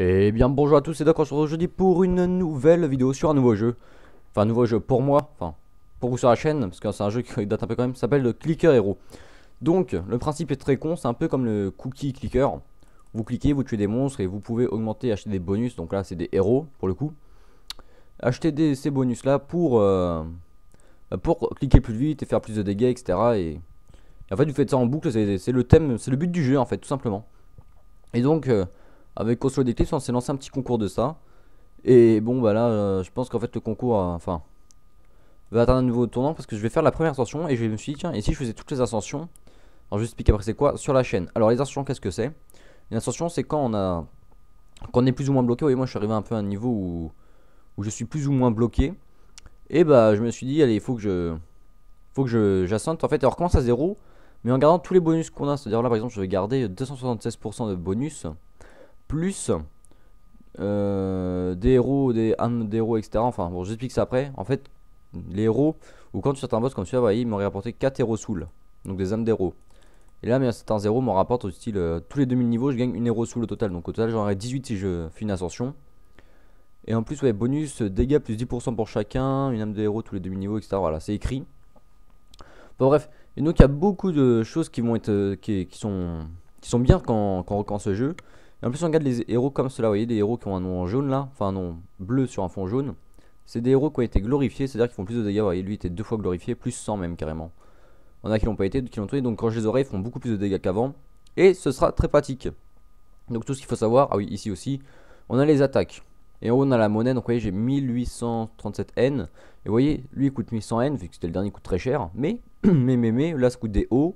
Et eh bien bonjour à tous, c'est Doc, on se retrouve aujourd'hui pour une nouvelle vidéo sur un nouveau jeu. Enfin, un nouveau jeu pour moi, enfin, pour vous sur la chaîne, parce que c'est un jeu qui date un peu quand même, s'appelle le Clicker Hero. Donc, le principe est très con, c'est un peu comme le Cookie Clicker. Vous cliquez, vous tuez des monstres et vous pouvez augmenter acheter des bonus, donc là c'est des héros pour le coup. Acheter des, ces bonus là pour, euh, bah, pour cliquer plus vite et faire plus de dégâts, etc. Et, en fait, vous faites ça en boucle, c'est le thème, c'est le but du jeu en fait, tout simplement. Et donc... Euh, avec console Clips on s'est lancé un petit concours de ça. Et bon, bah là, euh, je pense qu'en fait, le concours, enfin, va atteindre un nouveau tournant parce que je vais faire la première ascension et je me suis dit, tiens, et si je faisais toutes les ascensions Alors, je vous expliquer après c'est quoi sur la chaîne. Alors, les ascensions, qu'est-ce que c'est Une ascension, c'est quand on a. est plus ou moins bloqué. Vous voyez, moi, je suis arrivé un peu à un niveau où, je suis plus ou moins bloqué. Et bah, je me suis dit, allez, il faut que je. Faut que je en fait alors on recommence à zéro mais en gardant tous les bonus qu'on a c'est à dire là par exemple je vais garder 276% de bonus plus euh, des héros, des, âmes d'héros, etc. Enfin, bon, j'explique ça après. En fait, les héros, ou quand tu certains boss, comme tu là il ils m'auraient apporté 4 héros soul, donc des âmes d'héros. Et là, mais certains héros m'en rapportent au style euh, tous les 2000 niveaux, je gagne une héros soul au total. Donc au total, j'en aurai 18 si je fais une ascension. Et en plus, ouais, bonus, dégâts plus 10% pour chacun, une âme d'héros tous les demi-niveaux, etc. Voilà, c'est écrit. Bon, bref. Et donc, il y a beaucoup de choses qui vont être. Euh, qui, sont, qui sont bien quand, quand ce jeu. Et en plus, on regarde les héros comme cela. Vous voyez, des héros qui ont un nom en jaune là, enfin un nom bleu sur un fond jaune. C'est des héros qui ont été glorifiés, c'est-à-dire qu'ils font plus de dégâts. Vous voyez, lui était deux fois glorifié, plus 100 même carrément. On a qui l'ont pas été, qui l'ont tué. Donc quand je les aurai, ils font beaucoup plus de dégâts qu'avant. Et ce sera très pratique. Donc tout ce qu'il faut savoir, ah oui, ici aussi, on a les attaques. Et en haut, on a la monnaie. Donc vous voyez, j'ai 1837 N. Et vous voyez, lui il coûte 1100 N, vu que c'était le dernier, il coûte très cher. Mais, mais, mais, mais, là, ça coûte des hauts.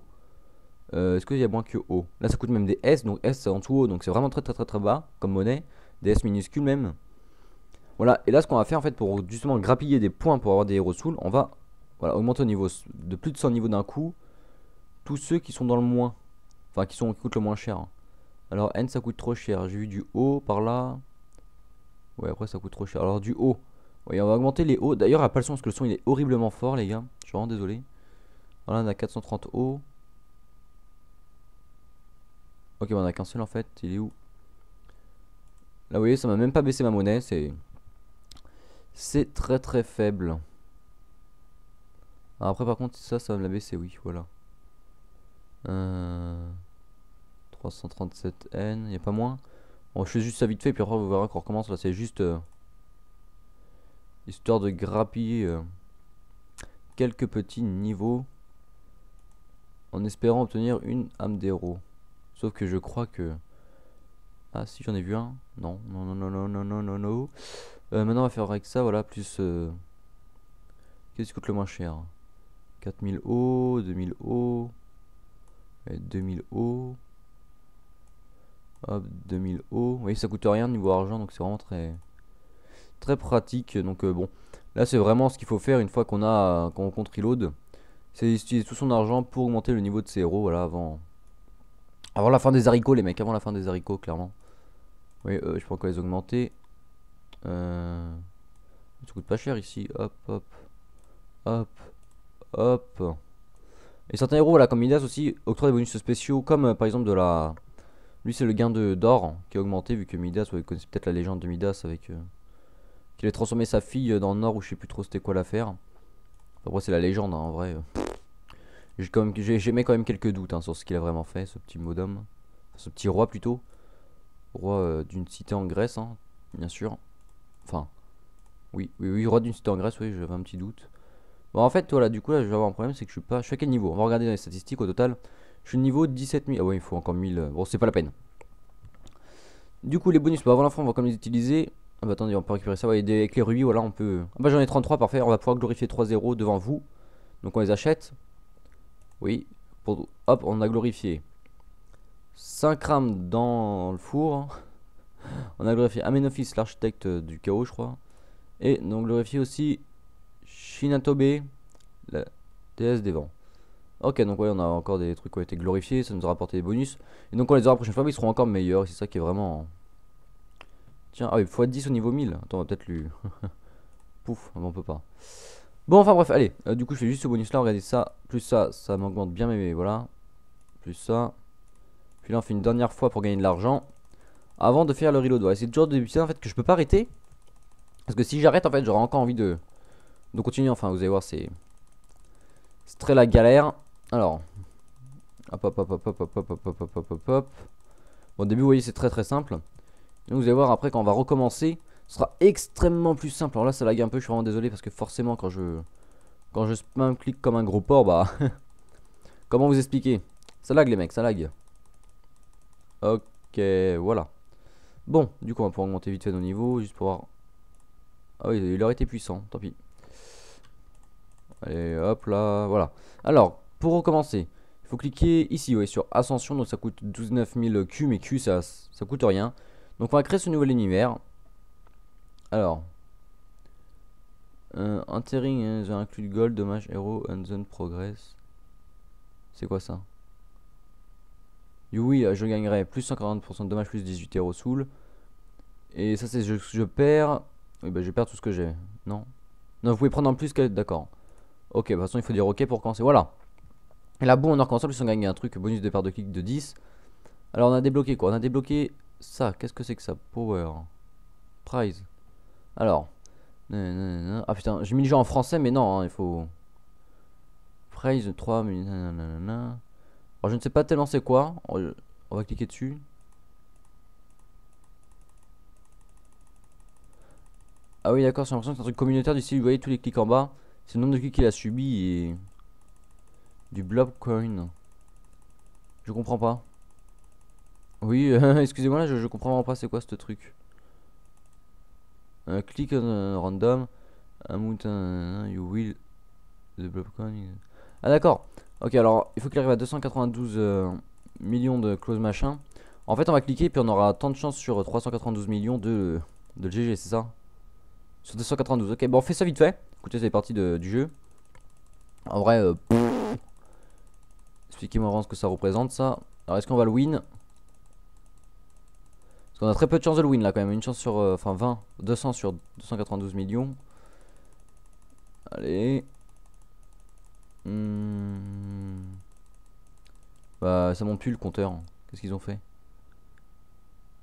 Euh, est-ce qu'il y a moins que O Là, ça coûte même des S, donc S c'est en tout O, donc c'est vraiment très très très très bas comme monnaie, des S minuscules même. Voilà, et là, ce qu'on va faire en fait pour justement grappiller des points pour avoir des héros souls, on va voilà, augmenter au niveau de plus de 100 niveaux d'un coup tous ceux qui sont dans le moins, enfin qui, sont, qui coûtent le moins cher. Alors N ça coûte trop cher, j'ai vu du O par là. Ouais, après ça coûte trop cher. Alors du haut, oui, on va augmenter les hauts. D'ailleurs, à pas le son, parce que le son il est horriblement fort, les gars. Je suis vraiment désolé. Voilà, on a 430 O Ok, bah, on a qu'un seul en fait. Il est où Là, vous voyez, ça m'a même pas baissé ma monnaie. C'est. C'est très très faible. après, par contre, ça, ça va me la baisser, oui, voilà. 337N, euh, il a pas moins. Bon, je fais juste ça vite fait, puis après, vous verrez qu'on recommence. Là, c'est juste. Euh, histoire de grappiller euh, quelques petits niveaux en espérant obtenir une âme d'héros. Sauf que je crois que... Ah si j'en ai vu un. Non, non, non, non, non, non, non, non, non. Euh, maintenant on va faire avec ça, voilà, plus... Euh, qu'est-ce qui coûte le moins cher 4000 O, 2000 O, 2000 O. Hop, 2000 O. Vous voyez, ça coûte rien niveau argent, donc c'est vraiment très très pratique. Donc euh, bon, là c'est vraiment ce qu'il faut faire une fois qu'on a qu'on contre reload. C'est d'utiliser tout son argent pour augmenter le niveau de ses héros, voilà, avant, avant la fin des haricots, les mecs, avant la fin des haricots, clairement. Oui, euh, je peux encore les augmenter. Euh, ça coûte pas cher ici. Hop, hop, hop, hop. Et certains héros, voilà, comme Midas aussi, octroient des bonus spéciaux, comme euh, par exemple de la... Lui, c'est le gain de d'or qui a augmenté, vu que Midas, vous connaissez peut-être la légende de Midas avec... Qu'il ait transformé sa fille dans or, où je sais plus trop c'était quoi l'affaire. Après, c'est la légende, hein, en vrai. J'ai quand même, quand même quelques doutes hein, sur ce qu'il a vraiment fait, ce petit modem, ce petit roi plutôt, roi euh, d'une cité en Grèce, hein, bien sûr. Enfin, oui, oui, oui, roi d'une cité en Grèce, oui, j'avais un petit doute. Bon, en fait, voilà, du coup, là, je vais avoir un problème, c'est que je suis pas. Je suis à quel niveau On va regarder dans les statistiques au total. Je suis niveau 17 000. Ah ouais, il faut encore 1000. Euh, bon, c'est pas la peine. Du coup, les bonus, bah, avant l'enfant on va quand même les utiliser. Ah bah attendez, on peut récupérer ça. Ouais, avec les rubis, voilà, on peut. Ah bah j'en ai 33, parfait. On va pouvoir glorifier 3 0 devant vous. Donc on les achète. Oui, pour, hop, on a glorifié. 5 rames dans le four. Hein. On a glorifié Amenophis, l'architecte du chaos, je crois. Et on glorifié aussi Shinatobe, la déesse des vents. Ok, donc ouais, on a encore des trucs qui ont été glorifiés, ça nous aura apporté des bonus. Et donc on les aura la prochaine fois, mais ils seront encore meilleurs, c'est ça qui est vraiment... Tiens, ah oui, x10 au niveau 1000. Attends, on va peut-être lui... Pouf, on peut pas. Bon, enfin bref, allez. du coup, je fais juste ce bonus là. Regardez ça. Plus ça, ça m'augmente bien, mais voilà. Plus ça. Puis là, on fait une dernière fois pour gagner de l'argent. Avant de faire le reload. c'est le genre ça en fait que je peux pas arrêter. Parce que si j'arrête, en fait, j'aurai encore envie de, de continuer. Enfin, vous allez voir, c'est. très la galère. Alors. Hop, hop, hop, hop, hop, hop, hop, hop, hop, hop, hop, hop Bon, au début, vous voyez, c'est très très simple. donc vous allez voir après quand on va recommencer. Ce sera extrêmement plus simple. Alors là, ça lag un peu, je suis vraiment désolé parce que forcément, quand je quand je spam clic comme un gros porc, bah. comment vous expliquer Ça lag, les mecs, ça lag. Ok, voilà. Bon, du coup, on va pouvoir augmenter vite fait nos niveaux, juste pour voir. Ah oui, il aurait été puissant, tant pis. Allez, hop là, voilà. Alors, pour recommencer, il faut cliquer ici, voyez, sur Ascension, donc ça coûte 12 9000 Q, mais Q, ça, ça coûte rien. Donc on va créer ce nouvel univers. Alors. Euh, entering, the hein, include inclus gold, dommage, héros, zone, progress. C'est quoi ça Oui, euh, je gagnerai plus 140% de dommage, plus 18 héros soul. Et ça, c'est je, je perds. Oui, bah, je perds tout ce que j'ai. Non Non, vous pouvez prendre en plus D'accord. Ok, bah, de toute façon, il faut dire ok pour commencer. Voilà. Et là, bon, on a en plus on gagne un truc, bonus de perte de clic de 10. Alors, on a débloqué quoi On a débloqué ça. Qu'est-ce que c'est que ça Power. Prize. Alors. Ah putain, j'ai mis le jeu en français, mais non, hein, il faut. phrase 3. Alors, je ne sais pas tellement c'est quoi. On va cliquer dessus. Ah oui, d'accord, j'ai l'impression que c'est un truc communautaire du Vous voyez tous les clics en bas. C'est le nombre de clics qu'il a subi et. Du blob coin. Je comprends pas. Oui, excusez-moi, je, je comprends vraiment pas c'est quoi ce truc. Uh, click random, random. Amount you will. The Ah d'accord. Ok, alors il faut qu'il arrive à 292 euh, millions de close machin. En fait, on va cliquer et puis on aura tant de chance sur 392 millions de, de GG, c'est ça Sur 292, ok. Bon, on fait ça vite fait. Écoutez, c'est parti de, du jeu. En vrai, euh, expliquez-moi vraiment ce que ça représente ça. Alors, est-ce qu'on va le win on a très peu de chance de le win là quand même. Une chance sur. Euh, enfin 20. 200 sur 292 millions. Allez. Hmm. Bah ça monte plus le compteur. Qu'est-ce qu'ils ont fait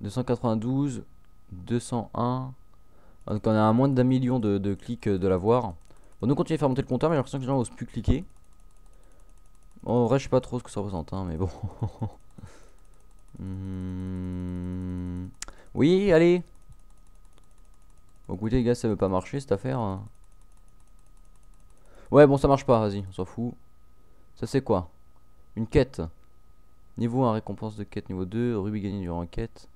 292. 201. Ah, donc on a moins d'un million de, de, clics euh, de l'avoir. Bon, nous continuons à faire monter le compteur, mais j'ai l'impression que les gens n'osent plus cliquer. en vrai, je sais pas trop ce que ça représente, hein, mais bon. Hmm. Oui, allez. Bon, écoutez, les gars, ça veut pas marcher cette affaire. Ouais, bon, ça marche pas, vas-y, on s'en fout. Ça, c'est quoi Une quête. Niveau 1, récompense de quête. Niveau 2, Ruby gagné durant quête.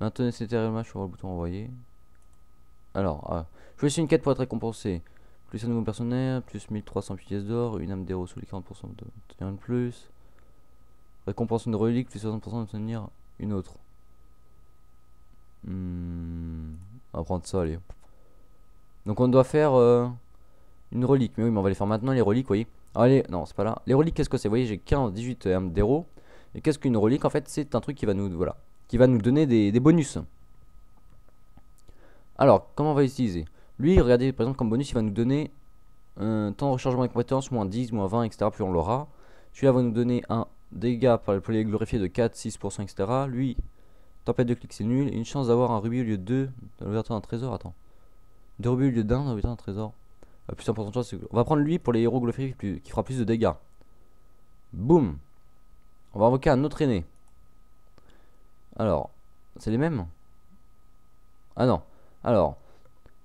Maintenez cet match sur le bouton envoyer. Alors, ah, vais essayer une quête pour être récompensé. Plus un nouveau personnel, plus 1300 pièces d'or, une âme d'héros sous les 40% de plus. Récompense une relique, plus 60% d'obtenir une autre. Hmm, on va prendre ça, allez. Donc on doit faire euh, une relique. Mais oui, mais on va les faire maintenant, les reliques, vous voyez. Allez, non, c'est pas là. Les reliques, qu'est-ce que c'est Vous voyez, j'ai 15, 18 euh, d'héros. Et qu'est-ce qu'une relique En fait, c'est un truc qui va nous, voilà, qui va nous donner des, bonus. Alors, comment on va l'utiliser Lui, regardez, par exemple, comme bonus, il va nous donner un temps de rechargement et compétence, moins 10, moins 20, etc. Plus on l'aura. Celui-là va nous donner un dégâts par les polyés glorifiés de 4, 6%, etc. Lui, tempête de clic, c'est nul. une chance d'avoir un rubis au lieu de 2 dans l'ouverture d'un trésor. Attends. Deux rubis au lieu d'un dans l'ouverture d'un trésor. Plus plus important de chance. On va prendre lui pour les héros glorifiés qui, fera plus de dégâts. Boum. On va invoquer un autre aîné. Alors, c'est les mêmes Ah non. Alors,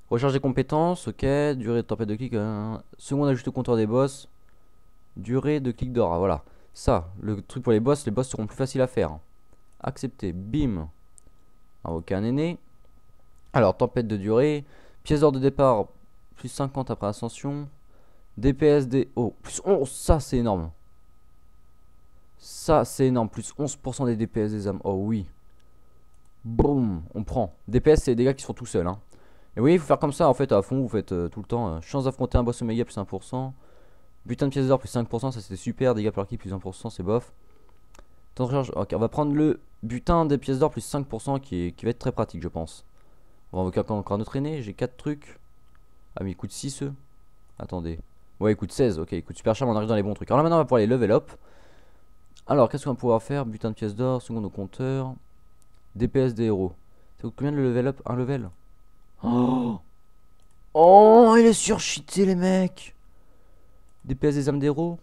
recharge des compétences, ok. Durée de tempête de clic, un hein, hein. seconde ajuste au compteur des boss. Durée de clic d'or, hein, voilà. Ça, le truc pour les boss, les boss seront plus faciles à faire. Accepter, bim. aucun aîné. Alors, tempête de durée. Pièce d'or de départ, plus 50 après ascension. DPS, des... Oh, plus 11, ça c'est énorme. Ça c'est énorme, plus 11% des DPS des âmes. Oh oui. Boum, on prend. DPS, c'est des gars qui sont tout seuls. Hein. Et oui, il faut faire comme ça en fait à fond, vous faites euh, tout le temps. Euh, chance d'affronter un boss oméga plus 1%. Butin de pièces d'or plus 5%, ça c'était super. Dégâts par qui plus 1%, c'est bof. tant de Ok, on va prendre le butin des pièces d'or plus 5% qui, qui va être très pratique, je pense. On va invoquer encore un autre aîné. J'ai 4 trucs. Ah, mais il coûte 6 eux. Attendez. Ouais, il coûte 16. Ok, il coûte super cher, mais on arrive dans les bons trucs. Alors là, maintenant, on va pouvoir les level up. Alors, qu'est-ce qu'on va pouvoir faire Butin de pièces d'or, seconde au compteur. DPS des héros. Ça coûte combien de le level up Un level oh, oh, il est surcheaté les mecs DPS des âmes d'héros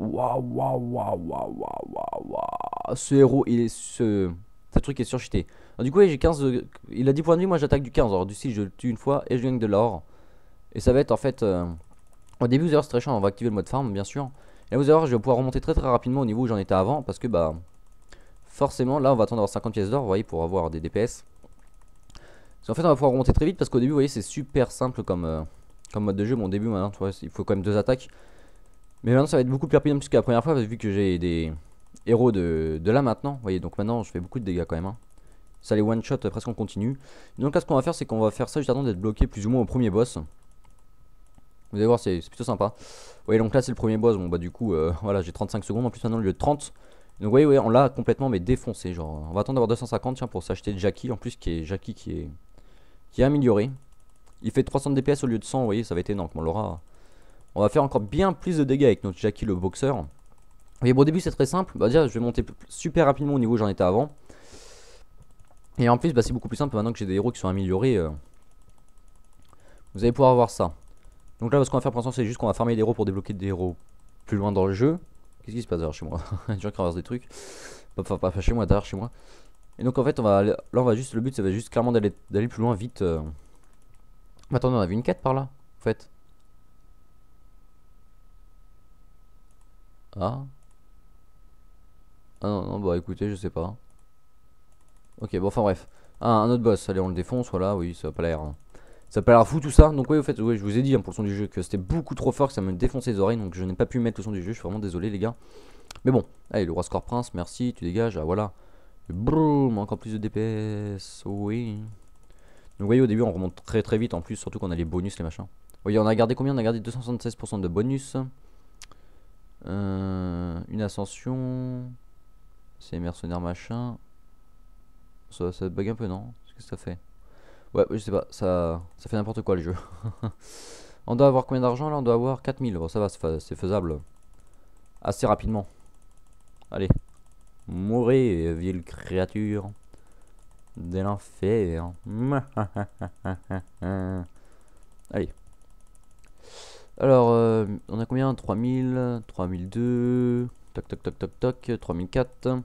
Waouh, waouh, waouh, waouh, waouh, waouh. Ce héros, il est ce. Ce truc est surchité du coup, j'ai 15. Euh, il a 10 points de vie, moi j'attaque du 15. Alors, du si je le tue une fois et je gagne de l'or. Et ça va être en fait. Euh, au début, vous allez voir, c'est très chiant. On va activer le mode farm, bien sûr. Et vous allez voir, je vais pouvoir remonter très très rapidement au niveau où j'en étais avant. Parce que, bah. Forcément, là, on va attendre d'avoir 50 pièces d'or, vous voyez, pour avoir des DPS. Parce en fait, on va pouvoir remonter très vite. Parce qu'au début, vous voyez, c'est super simple comme. Euh, comme mode de jeu. mon début, maintenant, tu vois, il faut quand même deux attaques. Mais maintenant, ça va être beaucoup plus rapide puisque la première fois, vu que j'ai des héros de, là maintenant. Vous voyez, donc maintenant, je fais beaucoup de dégâts quand même. Hein. Ça les one-shot euh, presque en continu. Donc là, ce qu'on va faire, c'est qu'on va faire ça juste avant d'être bloqué plus ou moins au premier boss. Vous allez voir, c'est plutôt sympa. Vous voyez, donc là, c'est le premier boss. Bon, bah, du coup, euh, voilà, j'ai 35 secondes. En plus, maintenant, au lieu de 30. Donc, vous voyez, on l'a complètement mais défoncé. Genre, on va attendre d'avoir 250 tiens, pour s'acheter Jackie. En plus, qui est Jackie qui est, qui est amélioré. Il fait 300 DPS au lieu de 100, vous voyez, ça va être énorme on l'aura. On va faire encore bien plus de dégâts avec notre Jackie le boxeur. et bon, au début, c'est très simple. Bah, je vais monter super rapidement au niveau où j'en étais avant. Et en plus, bah, c'est beaucoup plus simple maintenant que j'ai des héros qui sont améliorés. Euh. Vous allez pouvoir voir ça. Donc là, ce qu'on va faire pour l'instant, c'est juste qu'on va farmer des héros pour débloquer des héros plus loin dans le jeu. Qu'est-ce qui se passe derrière chez moi Des gens qui des trucs. Enfin, pas, chez moi, derrière chez moi. Et donc en fait, on va là, on va juste. Le but, ça va juste clairement d'aller plus loin vite. Euh. Mais attendez, on avait une quête par là, en fait. Ah. Ah non, non, bah écoutez, je sais pas. Ok, bon, enfin bref. Ah, un autre boss, allez, on le défonce, voilà, oui, ça a pas l'air... Hein. Ça a pas l'air fou tout ça, donc oui, en fait, oui, je vous ai dit un hein, pour le son du jeu que c'était beaucoup trop fort, que ça me défonçait les oreilles, donc je n'ai pas pu mettre le son du jeu, je suis vraiment désolé les gars. Mais bon, allez, le roi score prince, merci, tu dégages, ah voilà. Broum, encore plus de DPS, oui. Donc vous voyez au début on remonte très très vite en plus, surtout qu'on a les bonus les machins. Vous voyez on a gardé combien On a gardé 276% de bonus. Euh, une ascension. C'est mercenaires machin. Ça, ça bug un peu non Qu'est-ce que ça fait Ouais je sais pas, ça, ça fait n'importe quoi le jeu. on doit avoir combien d'argent là On doit avoir 4000. Bon ça va, c'est faisable. Assez rapidement. Allez. Mourez, vieille créature de l'enfer. Allez. Alors, euh, on a combien 3000, 3002, toc toc toc toc toc, 3004.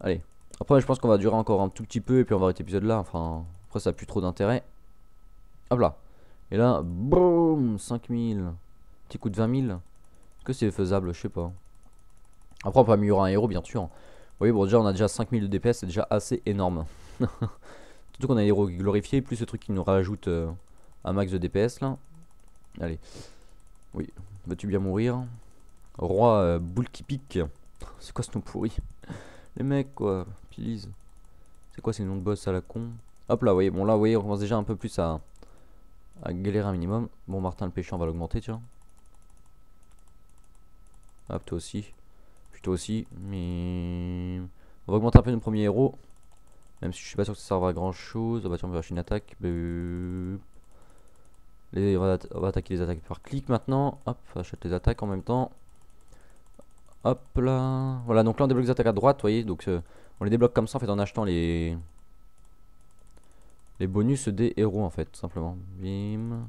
Allez. Après, je pense qu'on va durer encore un tout petit peu et puis on va arrêter l'épisode là. Enfin, après, ça n'a plus trop d'intérêt. Hop là. Et là, boum 5000. Petit coup de 20 000. Est-ce que c'est faisable Je sais pas. Après, on peut améliorer un héros, bien sûr. Oui, bon, déjà, on a déjà 5000 de DPS, c'est déjà assez énorme. Surtout qu'on a héros glorifié, plus ce truc qui nous rajoute euh, un max de DPS là. Allez. Oui, veux tu bien mourir Roi euh, boule qui pique. C'est quoi ce nom pourri Les mecs quoi, Pilise. C'est quoi ces noms de boss à la con Hop là, voyez, bon là, vous voyez, on commence déjà un peu plus à, galérer un minimum. Bon, Martin le pêcheur, on va l'augmenter, tiens. Hop, toi aussi. Puis toi aussi. Mais... On va augmenter un peu nos premiers héros. Même si je suis pas sûr que ça serve à grand chose. Ah bah on va acheter une attaque. Bah, euh, les, on, va attaquer les attaques par clic maintenant. Hop, achète les attaques en même temps. Hop là. Voilà, donc là on débloque les attaques à droite, vous voyez. Donc euh, on les débloque comme ça en fait en achetant les. Les bonus des héros en fait, simplement. Bim.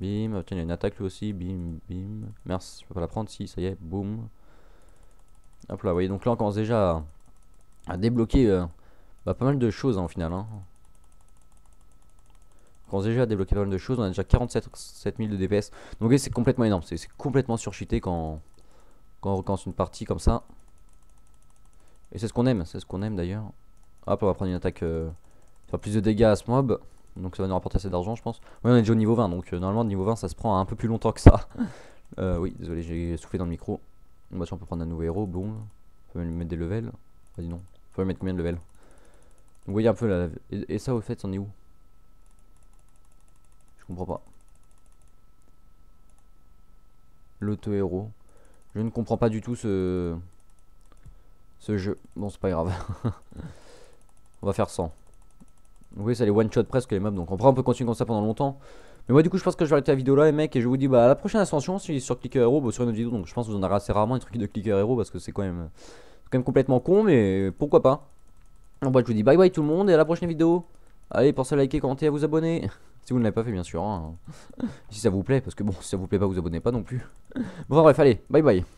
Bim. Ah, tiens, il y a une attaque lui aussi. Bim, bim. Merci, je peux pas la prendre. Si, ça y est, boum. Hop là, vous voyez, donc là on commence déjà à débloquer euh, bah, pas mal de choses hein, au final. Hein. On déjà débloqué pas mal de choses. On a déjà 47 000 de DPS. Donc c'est complètement énorme. C'est complètement surcheaté quand, quand on recommence une partie comme ça. Et c'est ce qu'on aime. C'est ce qu'on aime d'ailleurs. Hop, on va prendre une attaque. Euh, faire plus de dégâts à ce mob. Donc ça va nous rapporter assez d'argent, je pense. Oui, on est déjà au niveau 20. Donc euh, normalement normalement, niveau 20, ça se prend un peu plus longtemps que ça. euh, oui, désolé, j'ai soufflé dans le micro. Bah, si on peut prendre un nouveau héros, bon. On peut même mettre des levels. Vas-y, non mettre combien de level vous voyez un peu là. Et, ça au fait, c'en est où Je comprends pas. L'auto-héros. Je ne comprends pas du tout ce... Ce jeu. Bon, c'est pas grave. On va faire 100. Oui, ça les one-shot presque les mobs, donc on prend, on peut continuer comme ça pendant longtemps. Mais moi, du coup, je pense que je vais arrêter la vidéo là, les mecs, et je vous dis bah, à la prochaine ascension si sur Clicker Hero, bah, sur une autre vidéo. Donc je pense que vous en aurez assez rarement des trucs de Clicker Hero parce que c'est quand même, quand même complètement con, mais pourquoi pas. En bah, je vous dis bye bye tout le monde et à la prochaine vidéo. Allez, pensez à liker, commenter, à vous abonner. Si vous ne l'avez pas fait, bien sûr. Hein. si ça vous plaît, parce que bon, si ça vous plaît pas, vous abonnez pas non plus. Bon, bref, allez, bye bye.